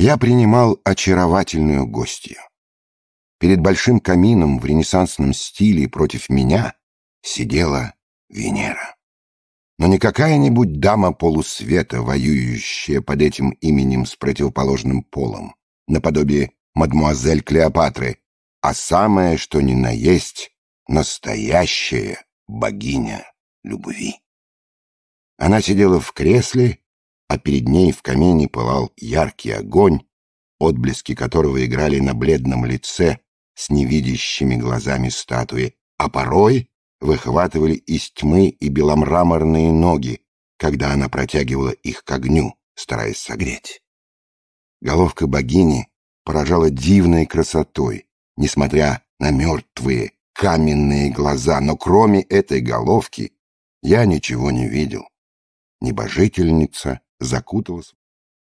я принимал очаровательную гостью. Перед большим камином в ренессансном стиле против меня сидела Венера. Но не какая-нибудь дама полусвета, воюющая под этим именем с противоположным полом, наподобие мадмуазель Клеопатры, а самое, что ни на есть, настоящая богиня любви. Она сидела в кресле, а перед ней в камине пылал яркий огонь, отблески которого играли на бледном лице с невидящими глазами статуи, а порой выхватывали из тьмы и беломраморные ноги, когда она протягивала их к огню, стараясь согреть. Головка богини поражала дивной красотой, несмотря на мертвые каменные глаза, но кроме этой головки я ничего не видел. Небожительница закуталась